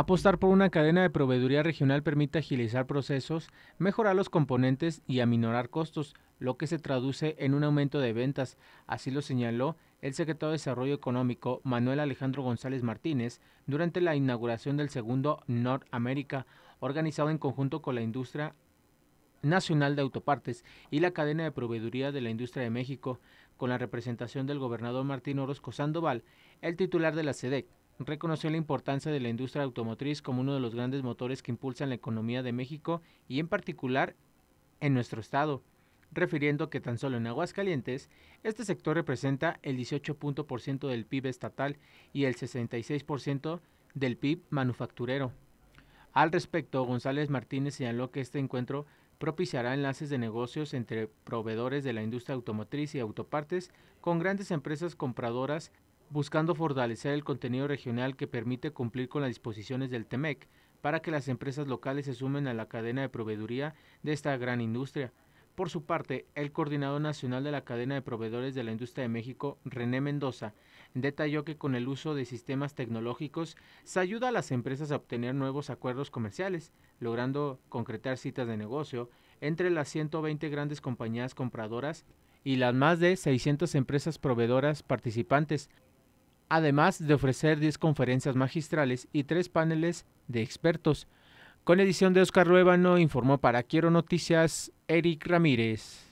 Apostar por una cadena de proveeduría regional permite agilizar procesos, mejorar los componentes y aminorar costos, lo que se traduce en un aumento de ventas. Así lo señaló el secretario de Desarrollo Económico Manuel Alejandro González Martínez durante la inauguración del segundo North America, organizado en conjunto con la industria Nacional de Autopartes y la cadena de proveeduría de la industria de México, con la representación del gobernador Martín Orozco Sandoval, el titular de la SEDEC, reconoció la importancia de la industria automotriz como uno de los grandes motores que impulsan la economía de México y en particular en nuestro estado, refiriendo que tan solo en Aguascalientes este sector representa el 18% del PIB estatal y el 66% del PIB manufacturero. Al respecto, González Martínez señaló que este encuentro propiciará enlaces de negocios entre proveedores de la industria automotriz y autopartes con grandes empresas compradoras buscando fortalecer el contenido regional que permite cumplir con las disposiciones del TEMEC para que las empresas locales se sumen a la cadena de proveeduría de esta gran industria. Por su parte, el coordinador nacional de la cadena de proveedores de la industria de México, René Mendoza, detalló que con el uso de sistemas tecnológicos se ayuda a las empresas a obtener nuevos acuerdos comerciales, logrando concretar citas de negocio entre las 120 grandes compañías compradoras y las más de 600 empresas proveedoras participantes, además de ofrecer 10 conferencias magistrales y 3 paneles de expertos. Con edición de Oscar Ruébano, informó para Quiero Noticias Eric Ramírez.